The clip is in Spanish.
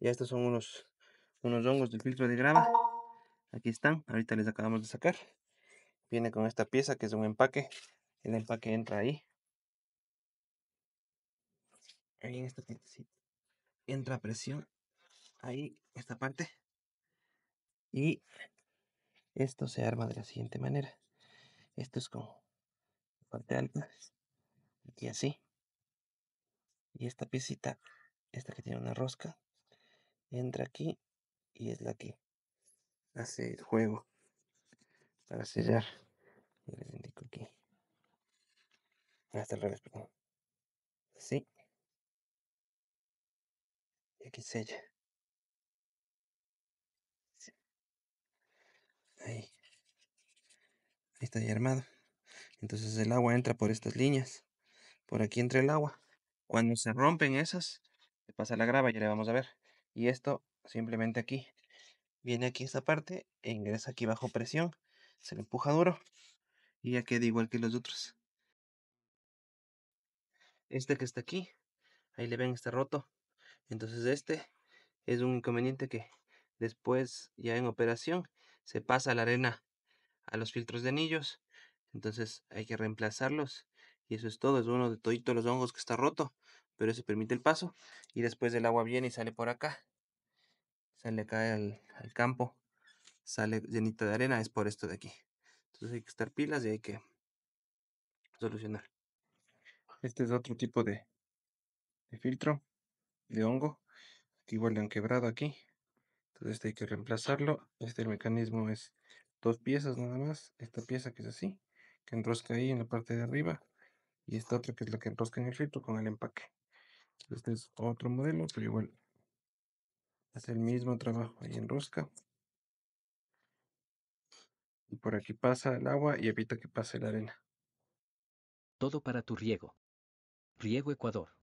Ya estos son unos, unos hongos del filtro de grava. Ah. Aquí están, ahorita les acabamos de sacar. Viene con esta pieza que es un empaque. El empaque entra ahí. Ahí en esta pieza. Entra presión. Ahí, esta parte. Y esto se arma de la siguiente manera. Esto es como parte alta. Y así. Y esta piecita, esta que tiene una rosca, entra aquí y es la que hace el juego para sellar. Yo les indico aquí. Hasta ah, el revés, perdón. Así. Y aquí sella. Ahí. Ahí está ya armado. Entonces el agua entra por estas líneas. Por aquí entra el agua. Cuando se rompen esas, se pasa la grava, ya le vamos a ver y esto simplemente aquí. Viene aquí esta parte e ingresa aquí bajo presión, se le empuja duro y ya queda igual que los otros. Este que está aquí, ahí le ven, está roto. Entonces este es un inconveniente que después ya en operación se pasa la arena a los filtros de anillos. Entonces hay que reemplazarlos y eso es todo, es uno de toditos los hongos que está roto pero eso permite el paso. Y después el agua viene y sale por acá. Sale acá al, al campo. Sale llenita de arena, es por esto de aquí. Entonces hay que estar pilas y hay que solucionar. Este es otro tipo de, filtro de hongo. Aquí igual le han quebrado aquí. Entonces este hay que reemplazarlo. Este mecanismo es dos piezas nada más. Esta pieza que es así, que enrosca ahí en la parte de arriba. Y esta otra que es la que enrosca en el filtro con el empaque. Este es otro modelo, pero igual hace el mismo trabajo ahí en rosca. Y por aquí pasa el agua y evita que pase la arena. Todo para tu riego. Riego Ecuador.